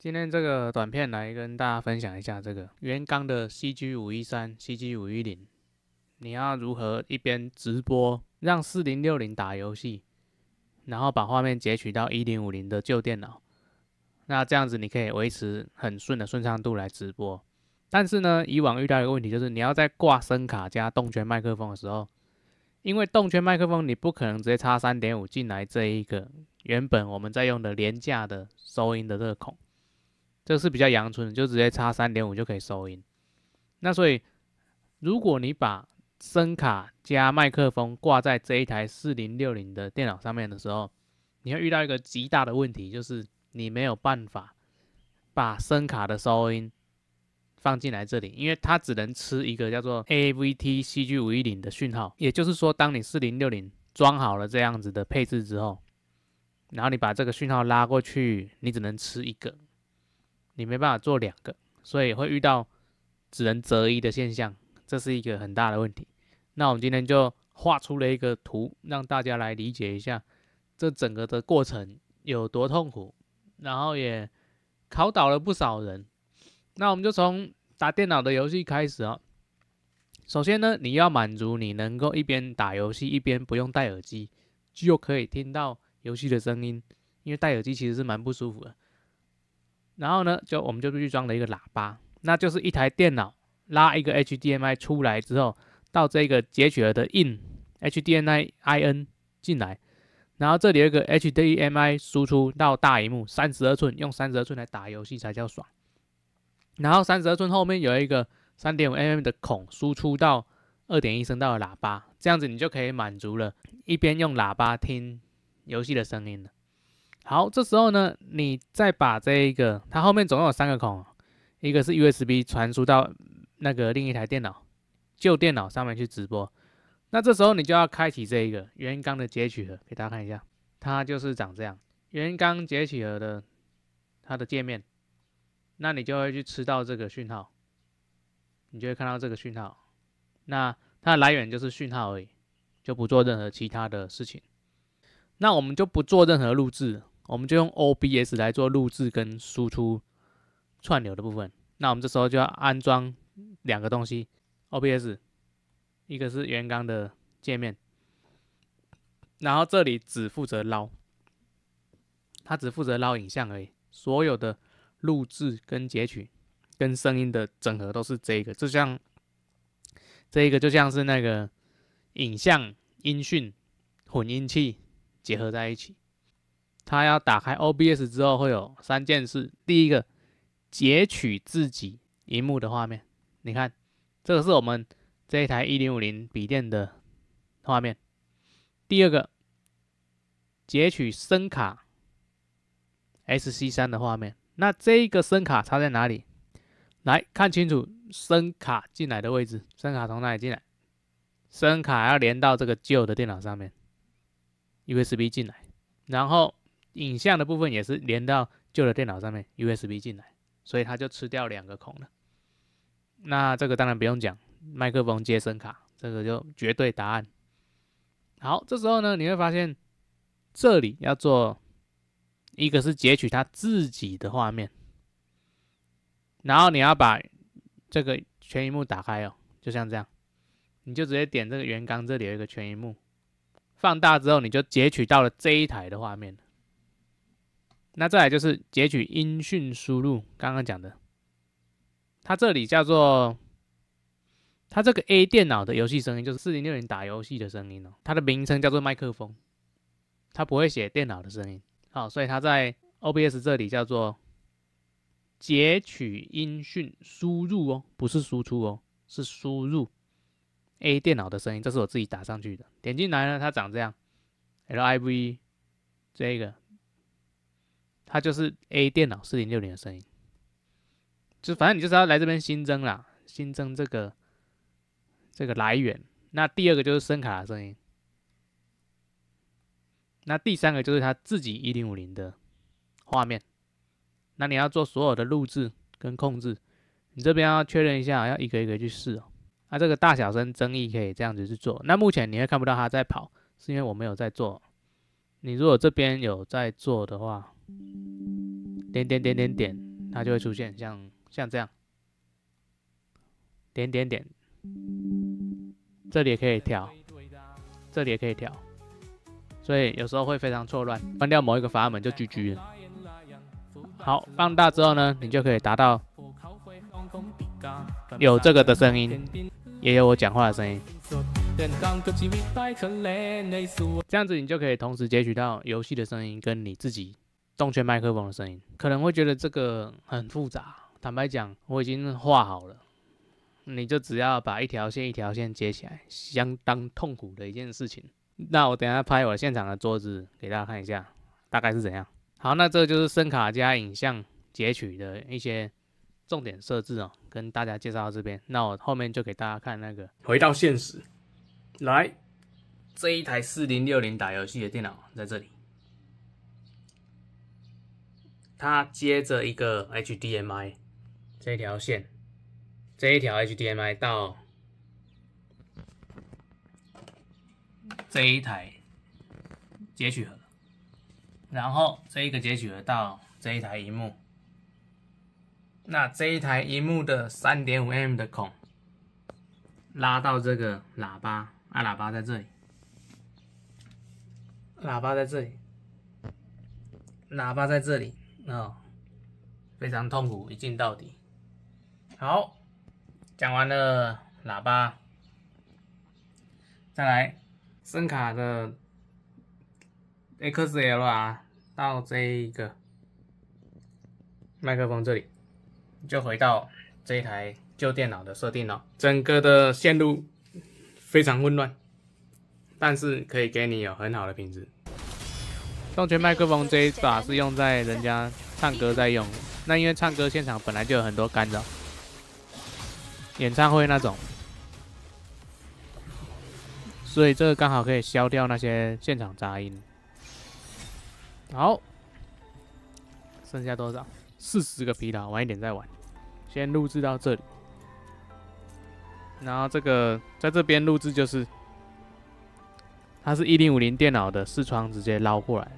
今天这个短片来跟大家分享一下这个原冈的 CG 五一三、CG 五一零，你要如何一边直播，让四零六零打游戏，然后把画面截取到一零五零的旧电脑，那这样子你可以维持很顺的顺畅度来直播。但是呢，以往遇到一个问题就是，你要在挂声卡加动圈麦克风的时候，因为动圈麦克风你不可能直接插三点五进来这一个原本我们在用的廉价的收音的热孔。这个是比较阳春，就直接插三点五就可以收音。那所以，如果你把声卡加麦克风挂在这一台四零六零的电脑上面的时候，你会遇到一个极大的问题，就是你没有办法把声卡的收音放进来这里，因为它只能吃一个叫做 A V T C G 五一零的讯号。也就是说，当你四零六零装好了这样子的配置之后，然后你把这个讯号拉过去，你只能吃一个。你没办法做两个，所以会遇到只能择一的现象，这是一个很大的问题。那我们今天就画出了一个图，让大家来理解一下这整个的过程有多痛苦，然后也考倒了不少人。那我们就从打电脑的游戏开始啊。首先呢，你要满足你能够一边打游戏一边不用戴耳机就可以听到游戏的声音，因为戴耳机其实是蛮不舒服的。然后呢，就我们就去装了一个喇叭，那就是一台电脑拉一个 HDMI 出来之后，到这个截取的 In HDMI In 进来，然后这里有个 HDMI 输出到大荧幕三十二寸，用三十二寸来打游戏才叫爽。然后三十二寸后面有一个三点五 mm 的孔，输出到二点一声道的喇叭，这样子你就可以满足了，一边用喇叭听游戏的声音了。好，这时候呢，你再把这一个，它后面总共有三个孔，一个是 USB 传输到那个另一台电脑，旧电脑上面去直播。那这时候你就要开启这一个原缸的截取盒，给大家看一下，它就是长这样，原缸截取盒的它的界面。那你就会去吃到这个讯号，你就会看到这个讯号，那它的来源就是讯号而已，就不做任何其他的事情。那我们就不做任何录制。我们就用 OBS 来做录制跟输出串流的部分。那我们这时候就要安装两个东西，OBS，一个是原刚的界面，然后这里只负责捞，它只负责捞影像而已。所有的录制跟截取跟声音的整合都是这个，就像这一个就像是那个影像音讯混音器结合在一起。他要打开 OBS 之后，会有三件事。第一个，截取自己荧幕的画面。你看，这个是我们这一台一零五零笔电的画面。第二个，截取声卡 SC3 的画面。那这一个声卡插在哪里？来看清楚声卡进来的位置。声卡从哪里进来？声卡要连到这个旧的电脑上面，USB 进来，然后。影像的部分也是连到旧的电脑上面，USB 进来，所以它就吃掉两个孔了。那这个当然不用讲，麦克风接声卡，这个就绝对答案。好，这时候呢，你会发现这里要做一个是截取它自己的画面，然后你要把这个全荧幕打开哦，就像这样，你就直接点这个圆缸这里有一个全荧幕，放大之后你就截取到了这一台的画面。那再来就是截取音讯输入，刚刚讲的，它这里叫做它这个 A 电脑的游戏声音，就是四零六零打游戏的声音哦，它的名称叫做麦克风，它不会写电脑的声音，好，所以它在 OBS 这里叫做截取音讯输入哦，不是输出哦，是输入 A 电脑的声音，这是我自己打上去的，点进来呢，它长这样，Live 这一个。它就是 A 电脑四零六零的声音，就反正你就是要来这边新增啦，新增这个这个来源。那第二个就是声卡的声音，那第三个就是它自己一零五零的画面。那你要做所有的录制跟控制，你这边要确认一下，要一个一个去试哦。那这个大小声争议可以这样子去做。那目前你会看不到它在跑，是因为我没有在做。你如果这边有在做的话，点点点点点，它就会出现，像像这样，点点点，这里也可以调，这里也可以调，所以有时候会非常错乱。关掉某一个阀门就居居了。好，放大之后呢，你就可以达到有这个的声音，也有我讲话的声音。这样子你就可以同时截取到游戏的声音跟你自己。动圈麦克风的声音可能会觉得这个很复杂。坦白讲，我已经画好了，你就只要把一条线一条线接起来，相当痛苦的一件事情。那我等下拍我现场的桌子给大家看一下，大概是怎样。好，那这就是声卡加影像截取的一些重点设置啊，跟大家介绍到这边。那我后面就给大家看那个回到现实，来这一台四零六零打游戏的电脑在这里。它接着一个 HDMI 这一条线，这一条 HDMI 到这一台截取盒，然后这一个截取盒到这一台荧幕，那这一台荧幕的三点五 M 的孔拉到这个喇叭，按喇叭在这里，喇叭在这里，喇叭在这里。哦，非常痛苦，一镜到底。好，讲完了喇叭，再来声卡的 XLR 到这个麦克风这里，就回到这一台旧电脑的设定了。整个的线路非常混乱，但是可以给你有很好的品质。动圈麦克风这一把是用在人家唱歌在用，那因为唱歌现场本来就有很多干扰，演唱会那种，所以这个刚好可以消掉那些现场杂音。好，剩下多少？四十个皮套，晚一点再玩，先录制到这里。然后这个在这边录制就是，它是一零五零电脑的视窗直接捞过来。